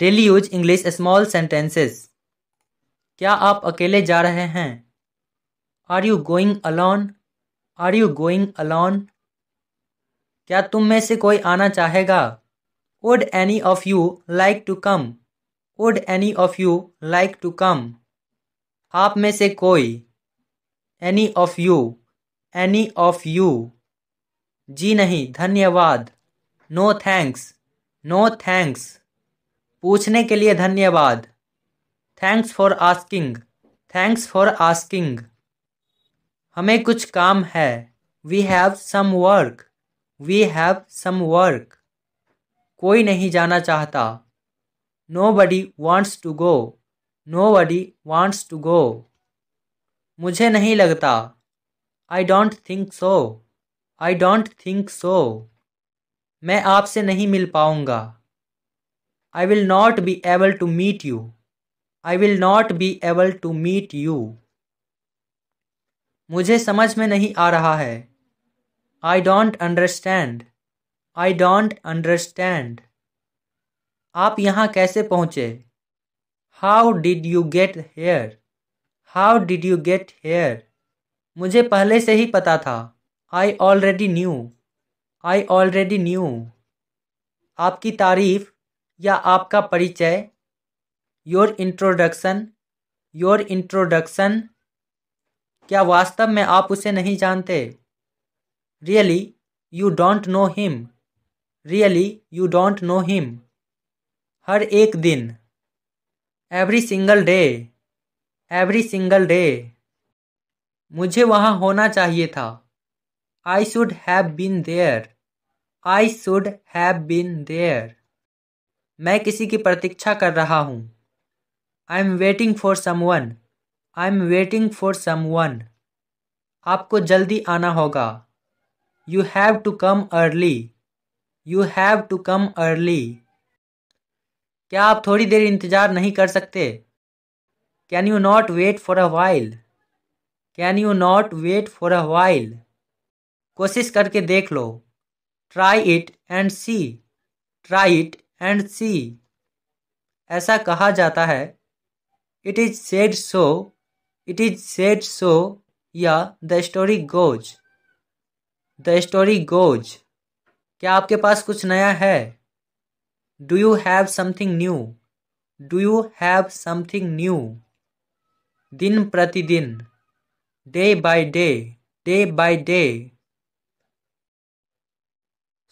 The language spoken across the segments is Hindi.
Daily use English small sentences क्या आप अकेले जा रहे हैं are you going alone are you going alone क्या तुम में से कोई आना चाहेगा would any of you like to come would any of you like to come आप में से कोई any of you any of you जी नहीं धन्यवाद नो थैंक्स नो थैंक्स पूछने के लिए धन्यवाद thanks for asking thanks for asking हमें कुछ काम है we have some work we have some work कोई नहीं जाना चाहता nobody wants to go nobody wants to go मुझे नहीं लगता I don't think so I don't think so मैं आपसे नहीं मिल पाऊंगा I will not be able to meet you I will not be able to meet you मुझे समझ में नहीं आ रहा है I don't understand I don't understand आप यहाँ कैसे पहुँचे how did you get here how did you get here मुझे पहले से ही पता था I already knew I already knew आपकी तारीफ़ या आपका परिचय योर इंट्रोडक्शन योर इंट्रोडक्शन क्या वास्तव में आप उसे नहीं जानते really you don't know him really you don't know him हर एक दिन every single day every single day मुझे वहाँ होना चाहिए था I should have been there I should have been there मैं किसी की प्रतीक्षा कर रहा हूँ I am waiting for someone I am waiting for someone आपको जल्दी आना होगा you have to come early you have to come early क्या आप थोड़ी देर इंतज़ार नहीं कर सकते can you not wait for a while can you not wait for a while कोशिश करके देख लो try it and see try it and see ऐसा कहा जाता है it is said so it is said so या the story goes the story goes क्या आपके पास कुछ नया है do you have something new do you have something new दिन प्रतिदिन day by day day by day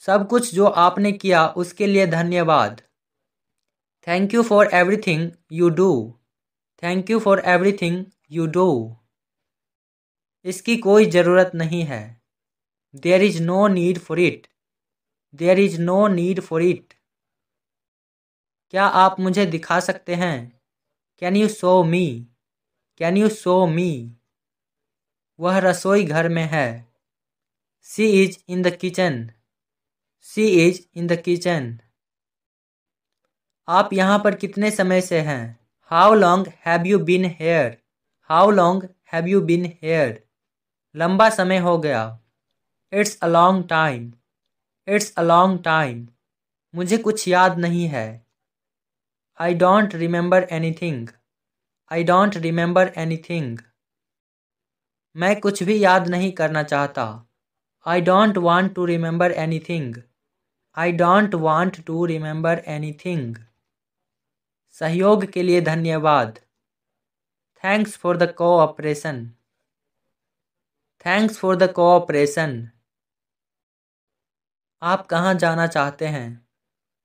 सब कुछ जो आपने किया उसके लिए धन्यवाद thank you for everything you do thank you for everything you do इसकी कोई ज़रूरत नहीं है there is no need for it there is no need for it क्या आप मुझे दिखा सकते हैं can you show me can you show me वह रसोई घर में है she is in the kitchen C is in the kitchen आप यहाँ पर कितने समय से हैं how long have you been here how long have you been here लंबा समय हो गया it's a long time it's a long time मुझे कुछ याद नहीं है I don't remember anything I don't remember anything मैं कुछ भी याद नहीं करना चाहता I don't want to remember anything I don't want to remember anything सहयोग के लिए धन्यवाद thanks for the cooperation thanks for the cooperation आप कहाँ जाना चाहते हैं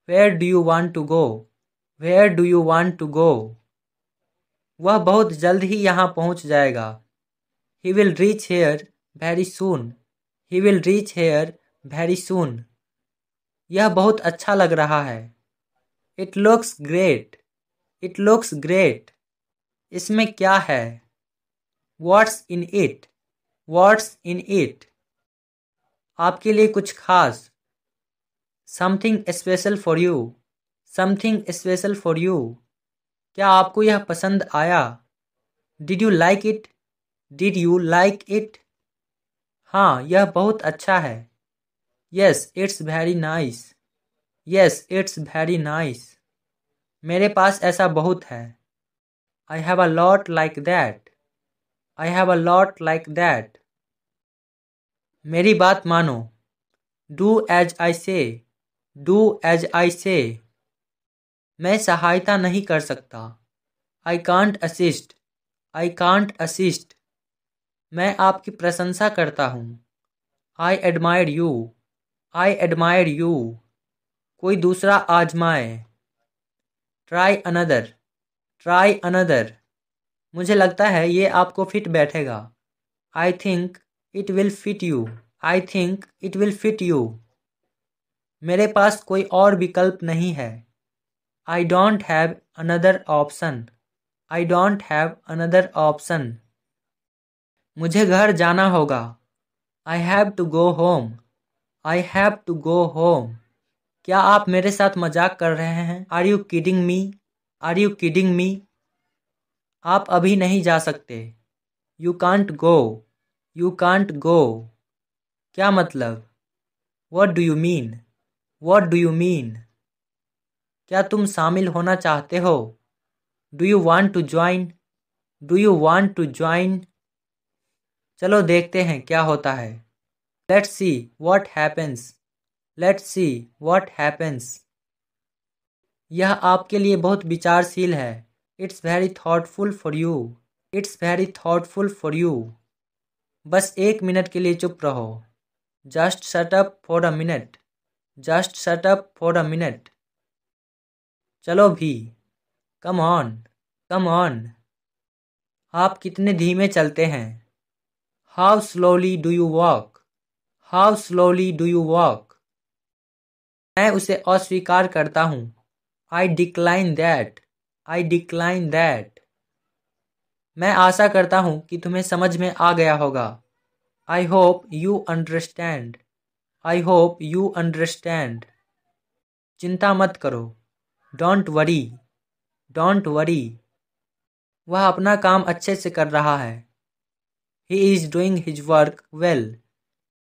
where do you want to go where do you want to go वह बहुत जल्द ही यहाँ पहुँच जाएगा he will reach here very soon he will reach here very soon यह बहुत अच्छा लग रहा है it looks great it looks great इसमें क्या है words in it words in it आपके लिए कुछ खास something special for you something special for you क्या आपको यह पसंद आया did you like it did you like it हाँ यह बहुत अच्छा है yes it's very nice yes it's very nice मेरे पास ऐसा बहुत है I have a lot like that I have a lot like that मेरी बात मानो डू एज आई से डू एज आई से मैं सहायता नहीं कर सकता I can't assist I can't assist मैं आपकी प्रशंसा करता हूँ I admire you I admire you कोई दूसरा आजमाए ट्राई अनदर ट्राई अनदर मुझे लगता है ये आपको फिट बैठेगा I think it will fit you I think it will fit you मेरे पास कोई और विकल्प नहीं है I don't have another option I don't have another option मुझे घर जाना होगा आई have to go home I have to go home क्या आप मेरे साथ मजाक कर रहे हैं are you kidding me are you kidding me आप अभी नहीं जा सकते you can't go you can't go क्या मतलब what do you mean what do you mean क्या तुम शामिल होना चाहते हो do you want to join do you want to join चलो देखते हैं क्या होता है Let's see what happens. Let's see what happens. यह आपके लिए बहुत विचारशील है it's very thoughtful for you it's very thoughtful for you बस एक मिनट के लिए चुप रहो just shut up for a minute just shut up for a minute चलो भी कम ऑन कम ऑन आप कितने धीमे चलते हैं how slowly do you walk how slowly do you walk मैं उसे अस्वीकार करता हूँ I decline that I decline that मैं आशा करता हूँ कि तुम्हें समझ में आ गया होगा I hope you understand I hope you understand चिंता मत करो डोंट वरी डोंट वरी वह अपना काम अच्छे से कर रहा है he is doing his work well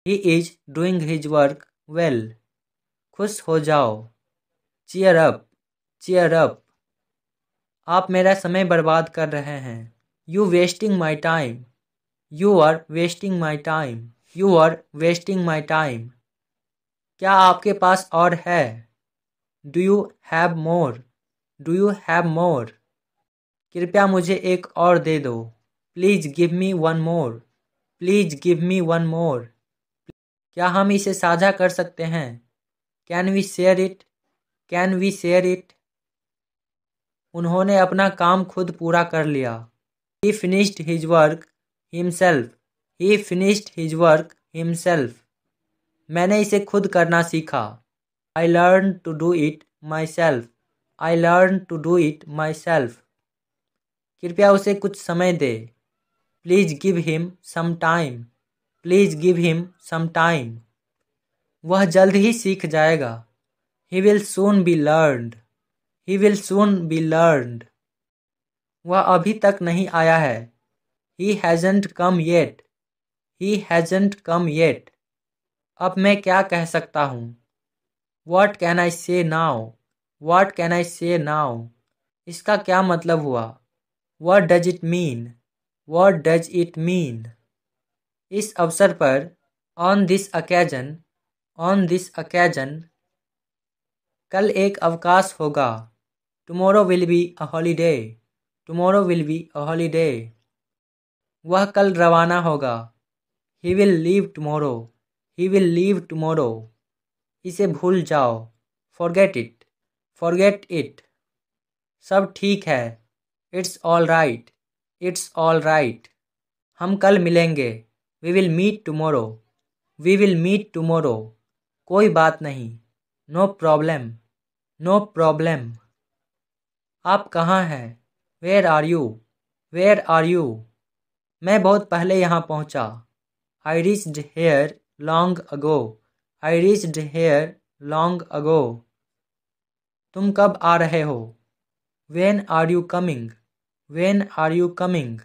he is doing his work well खुश हो जाओ चेयर अप चेयर अप आप मेरा समय बर्बाद कर रहे हैं you wasting my time you are wasting my time you are wasting my time क्या आपके पास और है do you have more do you have more कृपया मुझे एक और दे दो please give me one more please give me one more क्या हम इसे साझा कर सकते हैं can we share it can we share it उन्होंने अपना काम खुद पूरा कर लिया ही finished his work himself he finished his work himself मैंने इसे खुद करना सीखा I learn to do it myself I learn to do it myself कृपया उसे कुछ समय दे please give him some time please give him some time वह जल्द ही सीख जाएगा he will soon be learned he will soon be learned वह अभी तक नहीं आया है ही हैजेंट कम येट ही हैजेंट कम येट अब मैं क्या कह सकता हूँ वॉट कैन आई से नाउ वॉट कैन आई से नाउ इसका क्या मतलब हुआ what does it mean what does it mean इस अवसर पर on this occasion on this occasion कल एक अवकाश होगा tomorrow will be a holiday tomorrow will be a holiday वह कल रवाना होगा he will leave tomorrow he will leave tomorrow इसे भूल जाओ फॉरगेट इट फॉरगेट इट सब ठीक है it's all right it's all right हम कल मिलेंगे we will meet tomorrow we will meet tomorrow कोई बात नहीं नो प्रॉब्लम नो प्रॉब्लम आप कहाँ हैं where are you where are you मैं बहुत पहले यहाँ पहुँचा I reached here long ago I reached here long ago तुम कब आ रहे हो when are you coming when are you coming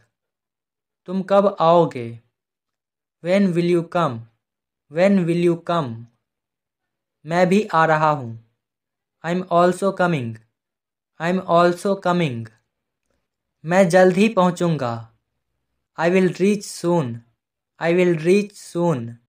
तुम कब आओगे when will you come when will you come मैं भी आ रहा हूँ I am also coming I am also coming मैं जल्द ही पहुँचूँगा I will reach Son I will reach Son